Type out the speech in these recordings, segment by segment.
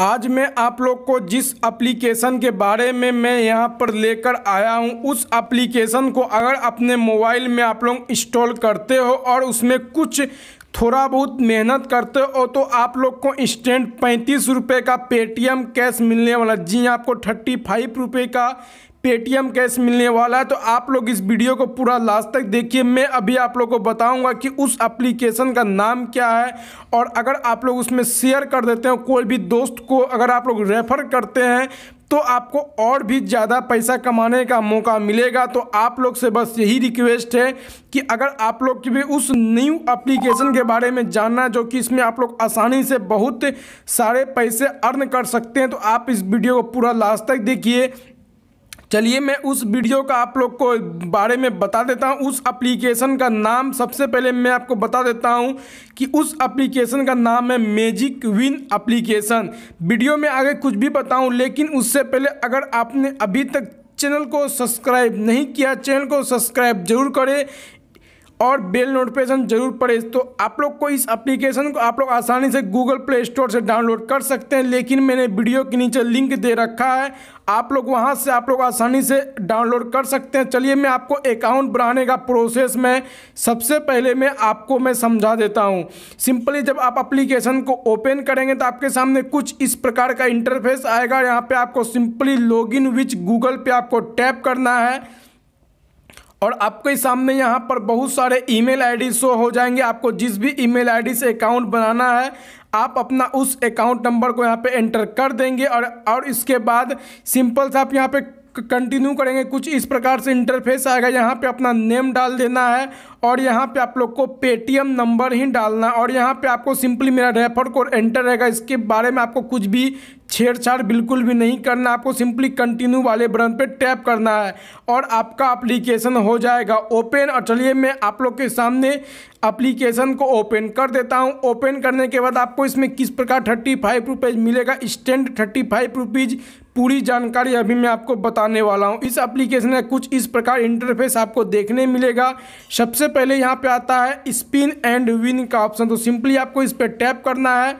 आज मैं आप लोग को जिस एप्लीकेशन के बारे में मैं यहाँ पर लेकर आया हूँ उस एप्लीकेशन को अगर अपने मोबाइल में आप लोग इंस्टॉल करते हो और उसमें कुछ थोड़ा बहुत मेहनत करते हो तो आप लोग को इंस्टेंट पैंतीस रुपये का पेटीएम कैश मिलने वाला जी हाँ, आपको थर्टी फाइव रुपये का पेटीएम कैश मिलने वाला है तो आप लोग इस वीडियो को पूरा लास्ट तक देखिए मैं अभी आप लोग को बताऊंगा कि उस एप्लीकेशन का नाम क्या है और अगर आप लोग उसमें शेयर कर देते हैं कोई भी दोस्त को अगर आप लोग रेफ़र करते हैं तो आपको और भी ज़्यादा पैसा कमाने का मौका मिलेगा तो आप लोग से बस यही रिक्वेस्ट है कि अगर आप लोग की भी उस न्यू एप्लीकेशन के बारे में जानना जो कि इसमें आप लोग आसानी से बहुत सारे पैसे अर्न कर सकते हैं तो आप इस वीडियो को पूरा लास्ट तक देखिए चलिए मैं उस वीडियो का आप लोग को बारे में बता देता हूँ उस एप्लीकेशन का नाम सबसे पहले मैं आपको बता देता हूँ कि उस एप्लीकेशन का नाम है मैजिक विन एप्लीकेशन वीडियो में आगे कुछ भी बताऊँ लेकिन उससे पहले अगर आपने अभी तक चैनल को सब्सक्राइब नहीं किया चैनल को सब्सक्राइब जरूर करें और बेल नोटिफिकेशन जरूर पड़े तो आप लोग को इस एप्लीकेशन को आप लोग आसानी से गूगल प्ले स्टोर से डाउनलोड कर सकते हैं लेकिन मैंने वीडियो के नीचे लिंक दे रखा है आप लोग वहां से आप लोग आसानी से डाउनलोड कर सकते हैं चलिए मैं आपको अकाउंट बनाने का प्रोसेस में सबसे पहले मैं आपको मैं समझा देता हूं सिंपली जब आप अप्लीकेशन को ओपन करेंगे तो आपके सामने कुछ इस प्रकार का इंटरफेस आएगा यहाँ पर आपको simply log in with Google Pay आपको टैप करना है और आपके सामने यहाँ पर बहुत सारे ईमेल आईडी शो हो जाएंगे आपको जिस भी ईमेल आईडी से अकाउंट बनाना है आप अपना उस अकाउंट नंबर को यहाँ पे एंटर कर देंगे और और इसके बाद सिंपल से आप यहाँ पे कंटिन्यू करेंगे कुछ इस प्रकार से इंटरफेस आएगा यहाँ पे अपना नेम डाल देना है और यहाँ पे आप लोग को पेटीएम नंबर ही डालना और यहाँ पे आपको सिंपली मेरा रेफर कोड एंटर रहेगा इसके बारे में आपको कुछ भी छेड़छाड़ बिल्कुल भी नहीं करना आपको सिंपली कंटिन्यू वाले बटन पे टैप करना है और आपका एप्लीकेशन हो जाएगा ओपन और चलिए मैं आप लोग के सामने एप्लीकेशन को ओपन कर देता हूँ ओपन करने के बाद आपको इसमें किस प्रकार थर्टी फाइव रुपीज़ मिलेगा स्टैंड थर्टी फाइव रुपीज़ पूरी जानकारी अभी मैं आपको बताने वाला हूँ इस एप्लीकेशन में कुछ इस प्रकार इंटरफेस आपको देखने मिलेगा सबसे पहले यहाँ पे आता है स्पिन एंड विन का ऑप्शन तो सिंपली आपको इस पर टैप करना है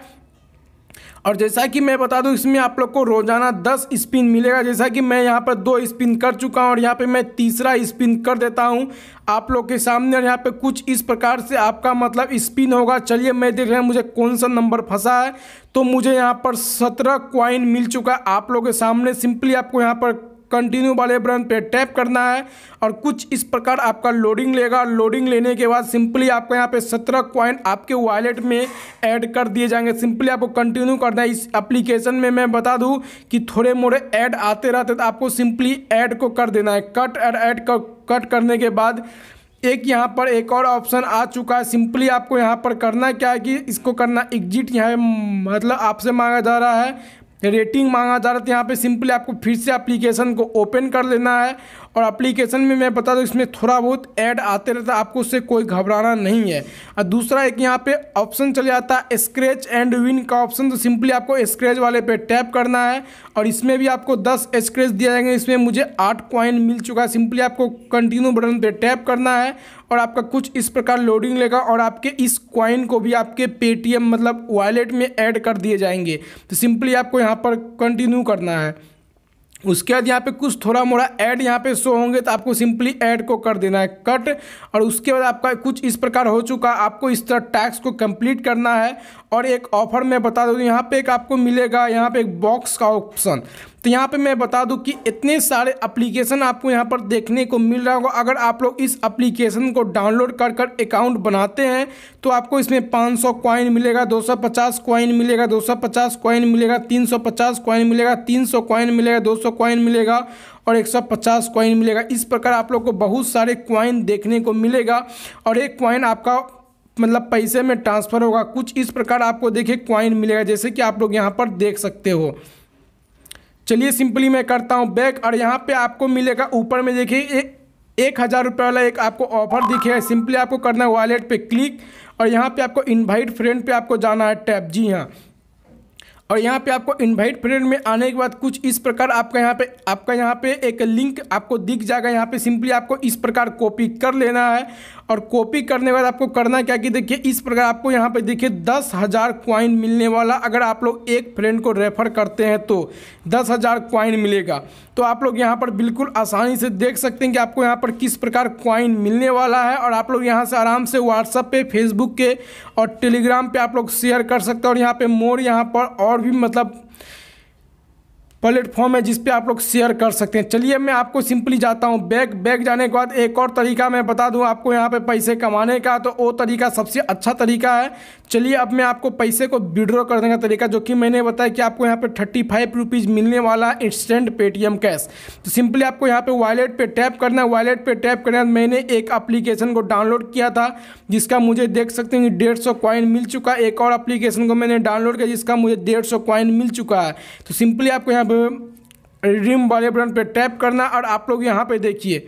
और जैसा कि मैं बता दूं इसमें आप लोग को रोज़ाना दस स्पिन मिलेगा जैसा कि मैं यहाँ पर दो स्पिन कर चुका हूँ और यहाँ पे मैं तीसरा स्पिन कर देता हूँ आप लोग के सामने और यहाँ पे कुछ इस प्रकार से आपका मतलब स्पिन होगा चलिए मैं देख रहा हूं मुझे कौन सा नंबर फंसा है तो मुझे यहाँ पर सत्रह क्वाइन मिल चुका है आप लोग के सामने सिंपली आपको यहाँ पर कंटिन्यू वाले बटन पे टैप करना है और कुछ इस प्रकार आपका लोडिंग लेगा लोडिंग लेने के बाद सिंपली आपको यहाँ पे सत्रह कॉइन आपके वॉलेट में ऐड कर दिए जाएंगे सिंपली आपको कंटिन्यू करना है इस एप्लीकेशन में मैं बता दूँ कि थोड़े मोड़े ऐड आते रहते तो आपको सिंपली ऐड को कर देना है कट एड कर कट करने के बाद एक यहाँ पर एक और ऑप्शन आ चुका है सिंपली आपको यहाँ पर करना क्या है कि इसको करना एग्जिट यहाँ मतलब आपसे मांगा जा रहा है रेटिंग मांगा जा रहा था यहाँ पे सिंपली आपको फिर से एप्लीकेशन को ओपन कर लेना है और अप्लीकेशन में मैं बता दूँ इसमें थोड़ा बहुत ऐड आते रहता है आपको उससे कोई घबराना नहीं है और दूसरा एक यहाँ पे ऑप्शन चले जाता है स्क्रैच एंड विन का ऑप्शन तो सिंपली आपको स्क्रैच वाले पे टैप करना है और इसमें भी आपको 10 स्क्रैच दिया जाएंगे इसमें मुझे आठ कॉइन मिल चुका है सिंपली आपको कंटिन्यू बटन पे टैप करना है और आपका कुछ इस प्रकार लोडिंग लेगा और आपके इस कॉइन को भी आपके पेटीएम मतलब वॉलेट में ऐड कर दिए जाएंगे तो सिंपली आपको यहाँ पर कंटिन्यू करना है उसके बाद यहाँ पे कुछ थोड़ा मोड़ा ऐड यहाँ पे शो होंगे तो आपको सिंपली ऐड को कर देना है कट और उसके बाद आपका कुछ इस प्रकार हो चुका है आपको इस तरह टैक्स को कंप्लीट करना है और एक ऑफर में बता दूँ यहाँ पे एक आपको मिलेगा यहाँ पे एक बॉक्स का ऑप्शन तो यहाँ पे मैं बता दूँ कि इतने सारे एप्लीकेशन आपको यहाँ पर देखने को मिल रहा होगा अगर आप लोग इस एप्लीकेशन को डाउनलोड कर कर अकाउंट बनाते हैं तो आपको इसमें 500 सौ कॉइन मिलेगा 250 कॉइन मिलेगा 250 कॉइन मिलेगा 350 कॉइन मिलेगा 300 कॉइन मिलेगा 200 कॉइन मिलेगा और 150 कॉइन मिलेगा इस प्रकार आप लोग को बहुत सारे कॉइन देखने को मिलेगा और एक कॉइन आपका मतलब पैसे में ट्रांसफ़र होगा कुछ इस प्रकार आपको देखिए कॉइन मिलेगा जैसे कि आप लोग यहाँ पर देख सकते हो चलिए सिंपली मैं करता हूँ बैक और यहाँ पे आपको मिलेगा ऊपर में देखिए एक एक हज़ार रुपये वाला एक आपको ऑफर दिखे सिंपली आपको करना है वॉलेट पे क्लिक और यहाँ पे आपको इनवाइट फ्रेंड पे आपको जाना है टैप जी हाँ और यहाँ पे आपको इनवाइट फ्रेंड में आने के बाद कुछ इस प्रकार आपका यहाँ पे आपका यहाँ पे एक लिंक आपको दिख जाएगा यहाँ पे सिंपली आपको इस प्रकार कॉपी कर लेना है और कॉपी करने के बाद आपको करना क्या कि देखिए इस प्रकार आपको यहाँ पे देखिए दस हज़ार क्वाइन मिलने वाला अगर आप लोग एक फ्रेंड को रेफर करते हैं तो दस हज़ार क्वाइन मिलेगा तो आप लोग यहाँ पर बिल्कुल आसानी से देख सकते हैं कि आपको यहाँ पर किस प्रकार क्वाइन मिलने वाला है और आप लोग यहाँ से आराम से व्हाट्सअप पे फेसबुक के और टेलीग्राम पर आप लोग शेयर कर सकते हैं और यहाँ पर मोर यहाँ पर और भी मतलब प्लेटफॉर्म है जिसपे आप लोग शेयर कर सकते हैं चलिए मैं आपको सिंपली जाता हूँ बैग बैग जाने के बाद एक और तरीका मैं बता दूँ आपको यहाँ पे पैसे कमाने का तो वो तरीका सबसे अच्छा तरीका है चलिए अब मैं आपको पैसे को विड्रॉ करने का तरीका जो कि मैंने बताया कि आपको यहाँ पर थर्टी फाइव रुपीज़ मिलने वाला इंस्टेंट पेटीएम कैश तो सिंपली आपको यहाँ पे वॉलेट पे टैप करना है वॉलेट पे टैप करने बाद मैंने एक एप्लीकेशन को डाउनलोड किया था जिसका मुझे देख सकते हैं कि डेढ़ सौ कॉइन मिल चुका है एक और अप्लीकेशन को मैंने डाउनलोड किया जिसका मुझे डेढ़ सौ कॉइन मिल चुका है तो सिंपली आपको यहाँ पर रिम वाले बटन पर टैप करना और आप लोग यहाँ पर देखिए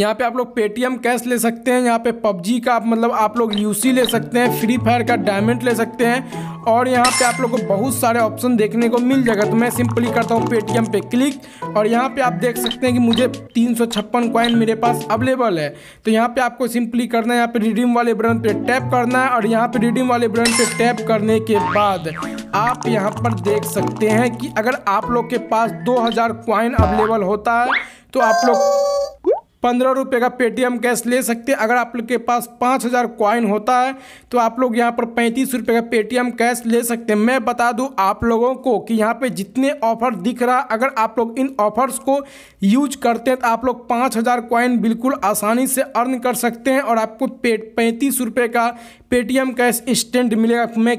यहाँ पे आप लोग पेटीएम कैश ले सकते हैं यहाँ पे पबजी का आप मतलब आप लोग यूसी ले सकते हैं फ्री फायर का डायमंड ले सकते हैं और यहाँ पे आप लोग को बहुत सारे ऑप्शन देखने को मिल जाएगा तो मैं सिंपली करता हूँ पेटीएम पे क्लिक और यहाँ पे आप देख सकते हैं कि मुझे तीन सौ छप्पन कॉइन मेरे पास अवेलेबल है तो यहाँ पे आपको सिंपली करना है यहाँ पे रिडीम वाले ब्रन पे टैप करना है और यहाँ पे रिडीम वाले ब्रन पे टैप करने के बाद आप यहाँ पर देख सकते हैं कि अगर आप लोग के पास दो हज़ार कॉइन अवेलेबल होता है तो आप लोग पंद्रह रुपये का पेटीएम कैश ले सकते हैं अगर आप लोग के पास पाँच हज़ार क्वाइन होता है तो आप लोग यहाँ पर पैंतीस रुपये का पेटीएम कैश ले सकते हैं मैं बता दूँ आप लोगों को कि यहाँ पे जितने ऑफर दिख रहा अगर आप लोग इन ऑफर्स को यूज करते हैं तो आप लोग पाँच हज़ार क्वाइन बिल्कुल आसानी से अर्न कर सकते हैं और आपको पे पैंतीस रुपये का पेटीएम कैश इंस्टेंट मिलेगा मैं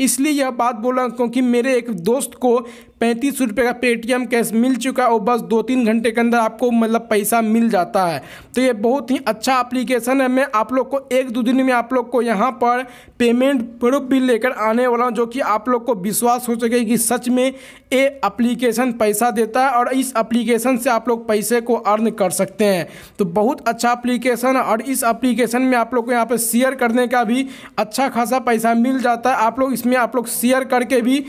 इसलिए यह बात बोल रहा हूँ क्योंकि मेरे एक दोस्त को पैंतीस सौ रुपये का पेटीएम कैश मिल चुका है और बस दो तीन घंटे के अंदर आपको मतलब पैसा मिल जाता है तो ये बहुत ही अच्छा अप्लीकेशन है मैं आप लोग को एक दो दिन में आप लोग को यहाँ पर पेमेंट प्रूफ भी लेकर आने वाला हूँ जो कि आप लोग को विश्वास हो सके कि सच में ये अप्लीकेशन पैसा देता है और इस अप्लीकेशन से आप लोग पैसे को अर्न कर सकते हैं तो बहुत अच्छा अप्लीकेशन है और इस अप्लीकेशन में आप लोग को यहाँ पर शेयर करने का भी अच्छा खासा पैसा मिल जाता है आप लोग इसमें आप लोग शेयर करके भी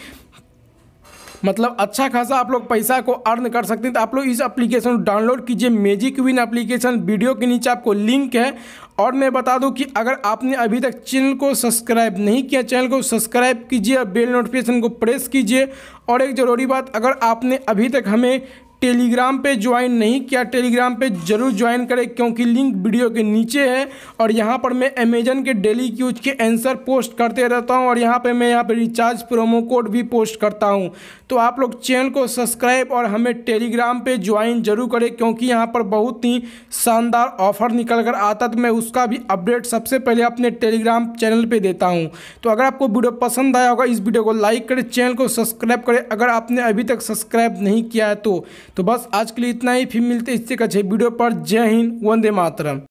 मतलब अच्छा खासा आप लोग पैसा को अर्न कर सकते हैं तो आप लोग इस एप्लीकेशन को डाउनलोड कीजिए मैजिक विन एप्लीकेशन वीडियो के नीचे आपको लिंक है और मैं बता दूं कि अगर आपने अभी तक चैनल को सब्सक्राइब नहीं किया चैनल को सब्सक्राइब कीजिए बेल नोटिफिकेशन को प्रेस कीजिए और एक ज़रूरी बात अगर आपने अभी तक हमें टेलीग्राम पे ज्वाइन नहीं किया टेलीग्राम पे ज़रूर ज्वाइन करें क्योंकि लिंक वीडियो के नीचे है और यहाँ पर मैं अमेजन के डेली यूज के आंसर पोस्ट करते रहता हूँ और यहाँ पे मैं यहाँ पे रिचार्ज प्रोमो कोड भी पोस्ट करता हूँ तो आप लोग चैनल को सब्सक्राइब और हमें टेलीग्राम पर ज्वाइन जरूर करें क्योंकि यहाँ पर बहुत ही शानदार ऑफर निकल कर आता तो मैं उसका भी अपडेट सबसे पहले अपने टेलीग्राम चैनल पर देता हूँ तो अगर आपको वीडियो पसंद आया होगा इस वीडियो को लाइक करें चैनल को सब्सक्राइब करें अगर आपने अभी तक सब्सक्राइब नहीं किया है तो तो बस आज के लिए इतना ही फिर मिलते इससे अच्छे वीडियो पर जय हिंद वंदे मातरम